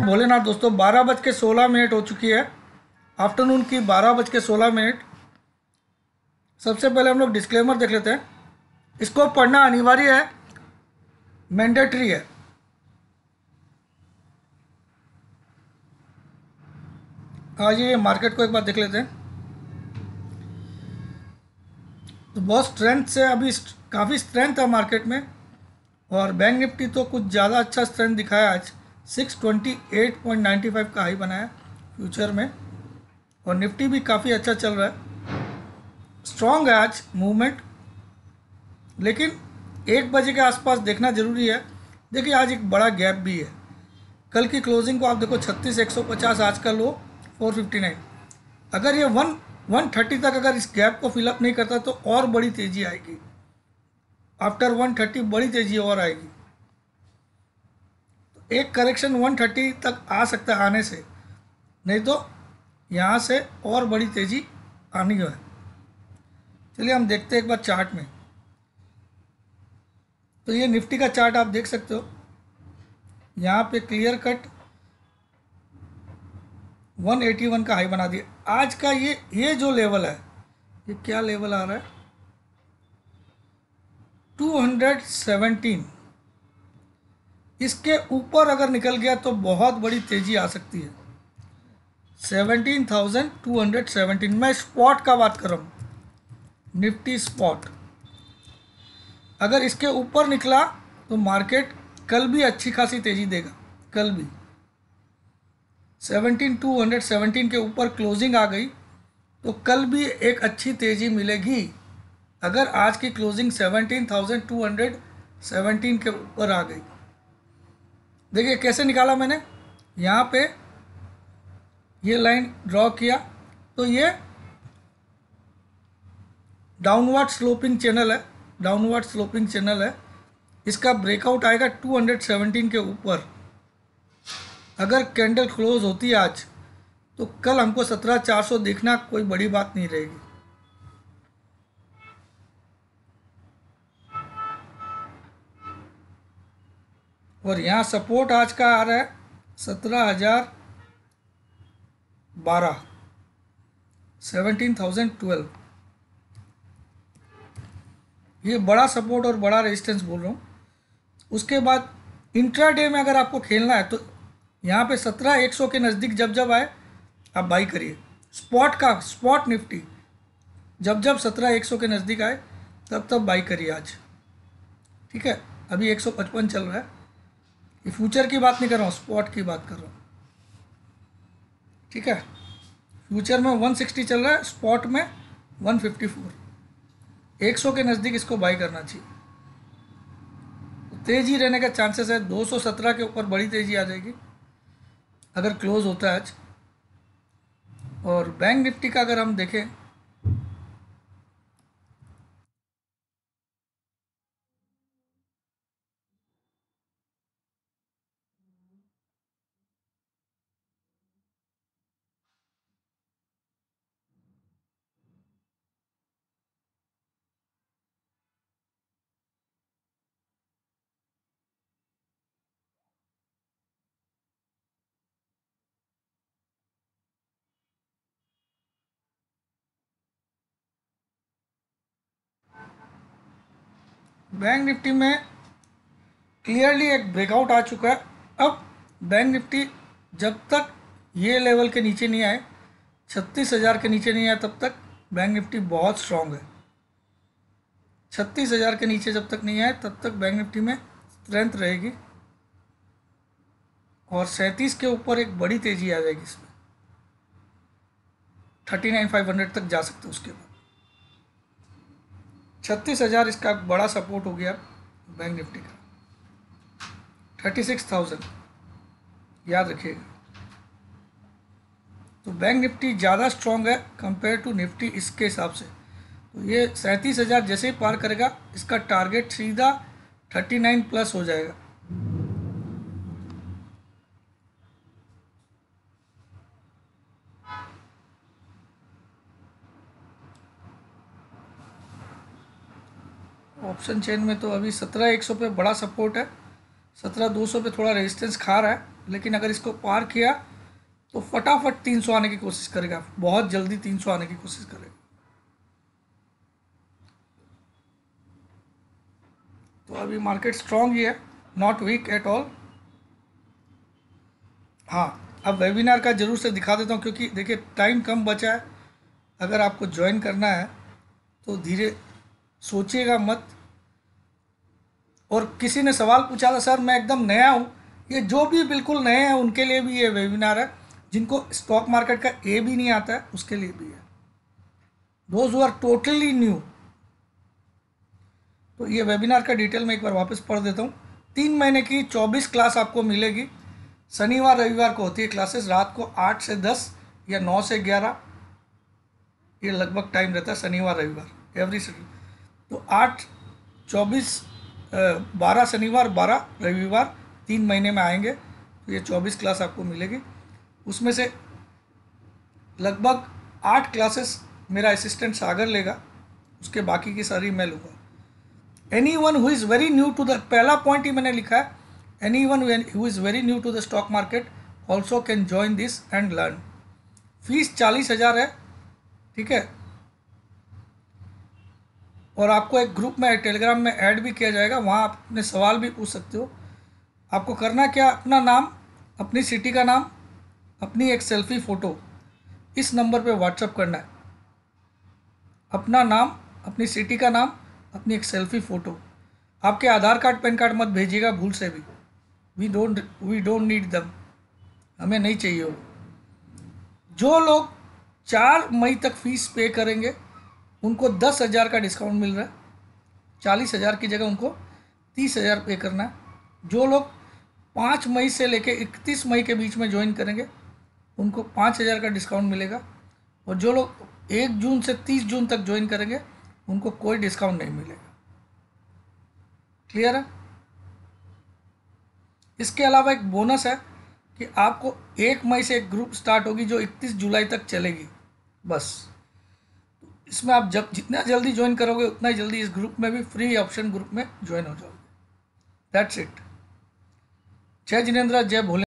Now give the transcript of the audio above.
भोलेनाथ दोस्तों बारह बज के सोलह मिनट हो चुकी है आफ्टरनून की बारह बज के सोलह मिनट सबसे पहले हम लोग डिस्क्लेमर देख लेते हैं इसको पढ़ना अनिवार्य है मैंडेटरी है आज ये मार्केट को एक बार देख लेते हैं तो बहुत स्ट्रेंथ से अभी काफ़ी स्ट्रेंथ है मार्केट में और बैंक निफ्टी तो कुछ ज़्यादा अच्छा स्ट्रेंथ दिखाया आज 628.95 का हाई बनाया फ्यूचर में और निफ्टी भी काफ़ी अच्छा चल रहा है स्ट्रॉन्ग है आज मूवमेंट लेकिन एक बजे के आसपास देखना ज़रूरी है देखिए आज एक बड़ा गैप भी है कल की क्लोजिंग को आप देखो छत्तीस एक सौ पचास आज का लो फोर फिफ्टी नाइन अगर ये वन वन थर्टी तक अगर इस गैप को फिलअप नहीं करता तो और बड़ी तेज़ी आएगी आफ्टर वन थर्टी बड़ी तेज़ी और आएगी एक करेक्शन 130 तक आ सकता है आने से नहीं तो यहाँ से और बड़ी तेज़ी आनी है चलिए हम देखते हैं एक बार चार्ट में तो ये निफ्टी का चार्ट आप देख सकते हो यहाँ पे क्लियर कट 181 का हाई बना दिया आज का ये ये जो लेवल है ये क्या लेवल आ रहा है 217 इसके ऊपर अगर निकल गया तो बहुत बड़ी तेज़ी आ सकती है seventeen thousand two hundred seventeen मैं स्पॉट का बात कर रहा हूँ निफ्टी स्पॉट अगर इसके ऊपर निकला तो मार्केट कल भी अच्छी खासी तेज़ी देगा कल भी सेवनटीन टू हंड्रेड सेवनटीन के ऊपर क्लोजिंग आ गई तो कल भी एक अच्छी तेज़ी मिलेगी अगर आज की closing seventeen thousand two hundred seventeen के ऊपर आ गई देखिए कैसे निकाला मैंने यहाँ पे ये लाइन ड्रॉ किया तो ये डाउनवर्ड स्लोपिंग चैनल है डाउनवर्ड स्लोपिंग चैनल है इसका ब्रेकआउट आएगा 217 के ऊपर अगर कैंडल क्लोज होती है आज तो कल हमको सत्रह चार सौ देखना कोई बड़ी बात नहीं रहेगी और यहाँ सपोर्ट आज का आ रहा है सत्रह हज़ार बारह सेवनटीन थाउजेंड ट्वेल्व ये बड़ा सपोर्ट और बड़ा रेजिस्टेंस बोल रहा हूँ उसके बाद इंट्रा डे में अगर आपको खेलना है तो यहाँ पे सत्रह एक सौ के नज़दीक जब जब आए आप बाई करिए स्पॉट का स्पॉट निफ्टी जब जब सत्रह एक सौ के नज़दीक आए तब तब बाई करिए आज ठीक है अभी एक सौ पचपन चल रहा है ये फ्यूचर की बात नहीं कर रहा हूँ स्पॉट की बात कर रहा हूँ ठीक है फ्यूचर में वन सिक्सटी चल रहा है स्पॉट में वन फिफ्टी फोर एक सौ के नज़दीक इसको बाई करना चाहिए तेज़ी रहने का चांसेस है दो सौ सत्रह के ऊपर बड़ी तेज़ी आ जाएगी अगर क्लोज होता है आज और बैंक निफ्टी का अगर हम देखें बैंक निफ्टी में क्लियरली एक ब्रेकआउट आ चुका है अब बैंक निफ्टी जब तक ये लेवल के नीचे नहीं आए छत्तीस हज़ार के नीचे नहीं आए तब तक बैंक निफ्टी बहुत स्ट्रांग है छत्तीस हज़ार के नीचे जब तक नहीं आए तब तक बैंक निफ्टी में स्ट्रेंथ रहेगी और सैंतीस के ऊपर एक बड़ी तेज़ी आ जाएगी इसमें थर्टी नाइन फाइव हंड्रेड तक जा सकते उसके बाद छत्तीस हज़ार इसका बड़ा सपोर्ट हो गया बैंक निफ्टी का थर्टी सिक्स थाउजेंड याद रखिएगा तो बैंक निफ्टी ज़्यादा स्ट्रॉन्ग है कंपेयर टू निफ्टी इसके हिसाब से तो ये सैंतीस हज़ार जैसे ही पार करेगा इसका टारगेट सीधा थर्टी नाइन प्लस हो जाएगा ऑप्शन चेन में तो अभी सत्रह एक सौ पे बड़ा सपोर्ट है सत्रह दो सौ पे थोड़ा रेजिस्टेंस खा रहा है लेकिन अगर इसको पार किया तो फटाफट तीन सौ आने की कोशिश करेगा बहुत जल्दी तीन सौ आने की कोशिश करेगा तो अभी मार्केट स्ट्रांग ही है नॉट वीक एट ऑल हाँ अब वेबिनार का जरूर से दिखा देता हूँ क्योंकि देखिए टाइम कम बचा है अगर आपको ज्वाइन करना है तो धीरे सोचिएगा मत और किसी ने सवाल पूछा था सर मैं एकदम नया हूँ ये जो भी बिल्कुल नए हैं उनके लिए भी ये वेबिनार है जिनको स्टॉक मार्केट का ए भी नहीं आता है उसके लिए भी है दोज आर टोटली न्यू तो ये वेबिनार का डिटेल मैं एक बार वापस पढ़ देता हूँ तीन महीने की चौबीस क्लास आपको मिलेगी शनिवार रविवार को होती है क्लासेस रात को आठ से दस या नौ से ग्यारह ये लगभग टाइम रहता है शनिवार रविवार एवरी सैटरडे तो आठ चौबीस बारह शनिवार बारह रविवार तीन महीने में आएंगे तो ये चौबीस क्लास आपको मिलेगी उसमें से लगभग आठ क्लासेस मेरा असिस्टेंट सागर लेगा उसके बाकी की सारी मैं लूँगा anyone who is very new to the पहला पॉइंट ही मैंने लिखा है anyone who is very new to the stock market also can join this and learn fees चालीस हज़ार है ठीक है और आपको एक ग्रुप में टेलीग्राम में ऐड भी किया जाएगा वहाँ आप अपने सवाल भी पूछ सकते हो आपको करना क्या अपना नाम अपनी सिटी का नाम अपनी एक सेल्फी फ़ोटो इस नंबर पे व्हाट्सअप करना है अपना नाम अपनी सिटी का नाम अपनी एक सेल्फी फ़ोटो आपके आधार कार्ड पैन कार्ड मत भेजिएगा भूल से भी we don't we don't need दम हमें नहीं चाहिए जो लोग चार मई तक फीस पे करेंगे उनको दस हज़ार का डिस्काउंट मिल रहा है चालीस हज़ार की जगह उनको तीस हज़ार पे करना है जो लोग पाँच मई से लेके इकतीस मई के बीच में ज्वाइन करेंगे उनको पाँच हज़ार का डिस्काउंट मिलेगा और जो लोग एक जून से तीस जून तक ज्वाइन करेंगे उनको कोई डिस्काउंट नहीं मिलेगा क्लियर है इसके अलावा एक बोनस है कि आपको एक मई से एक ग्रुप स्टार्ट होगी जो इकतीस जुलाई तक चलेगी बस इसमें आप जब जितना जल्दी ज्वाइन करोगे उतना जल्दी इस ग्रुप में भी फ्री ऑप्शन ग्रुप में ज्वाइन हो जाओगे दैट्स इट जय जिनेन्द्र जय भोले